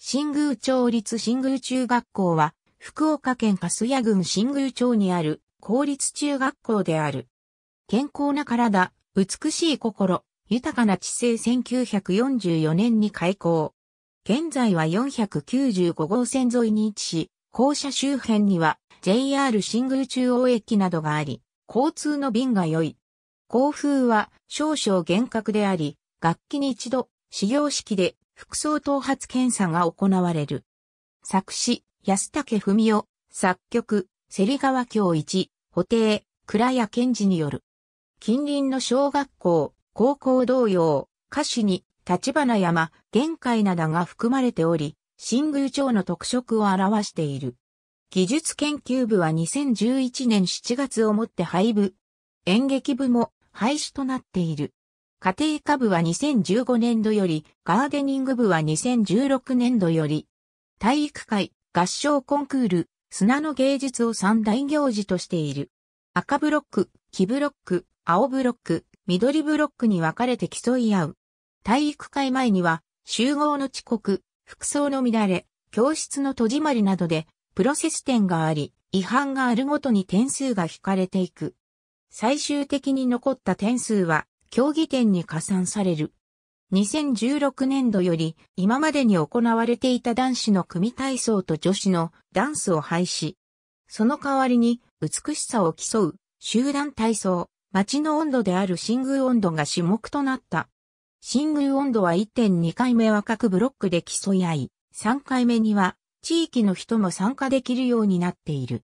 新宮町立新宮中学校は、福岡県す屋郡新宮町にある公立中学校である。健康な体、美しい心、豊かな知性1944年に開校。現在は495号線沿いに位置し、校舎周辺には JR 新宮中央駅などがあり、交通の便が良い。校風は少々厳格であり、楽器に一度、始業式で服装頭髪検査が行われる。作詞、安武文夫、作曲、芹川京一、補定、倉谷健二による。近隣の小学校、高校同様、歌詞に、立花山、玄海などが含まれており、新宮町の特色を表している。技術研究部は2011年7月をもって廃部。演劇部も廃止となっている。家庭科部は2015年度より、ガーデニング部は2016年度より、体育会、合唱コンクール、砂の芸術を三大行事としている。赤ブロック、黄ブロック、青ブロック、緑ブロックに分かれて競い合う。体育会前には、集合の遅刻、服装の乱れ、教室の閉じまりなどで、プロセス点があり、違反があるごとに点数が引かれていく。最終的に残った点数は、競技点に加算される。2016年度より今までに行われていた男子の組体操と女子のダンスを廃止。その代わりに美しさを競う集団体操、街の温度である新宮温度が種目となった。新宮温度は1.2回目は各ブロックで競い合い、3回目には地域の人も参加できるようになっている。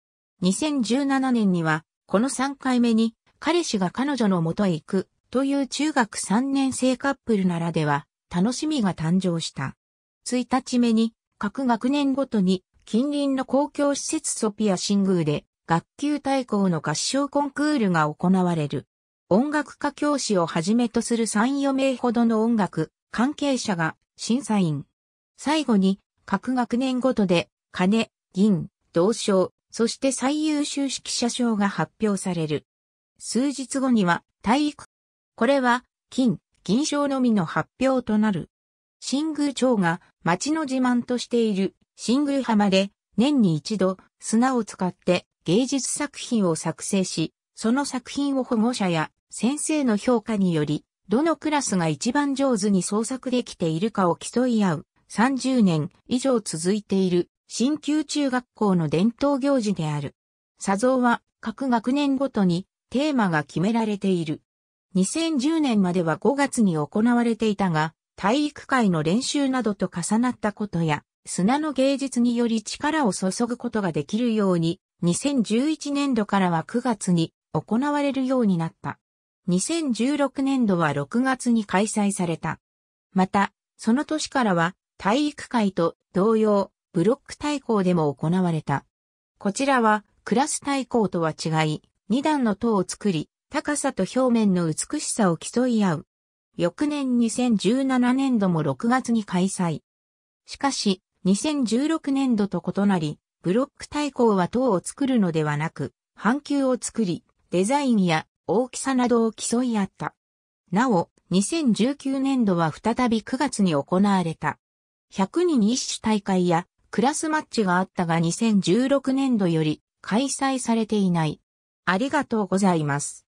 2017年にはこの3回目に彼氏が彼女の元へ行くという中学3年生カップルならでは、楽しみが誕生した。1日目に、各学年ごとに、近隣の公共施設ソピア新宮で、学級対抗の合唱コンクールが行われる。音楽家教師をはじめとする3、4名ほどの音楽、関係者が審査員。最後に、各学年ごとで、金、銀、銅賞、そして最優秀指揮者賞が発表される。数日後には、体育これは、金、銀賞のみの発表となる。新宮町が町の自慢としている新宮浜で年に一度砂を使って芸術作品を作成し、その作品を保護者や先生の評価により、どのクラスが一番上手に創作できているかを競い合う30年以上続いている新旧中学校の伝統行事である。砂像は各学年ごとにテーマが決められている。2010年までは5月に行われていたが、体育会の練習などと重なったことや、砂の芸術により力を注ぐことができるように、2011年度からは9月に行われるようになった。2016年度は6月に開催された。また、その年からは体育会と同様、ブロック対抗でも行われた。こちらはクラス対抗とは違い、2段の塔を作り、高さと表面の美しさを競い合う。翌年2017年度も6月に開催。しかし、2016年度と異なり、ブロック対抗は塔を作るのではなく、半球を作り、デザインや大きさなどを競い合った。なお、2019年度は再び9月に行われた。100人一種大会やクラスマッチがあったが2016年度より開催されていない。ありがとうございます。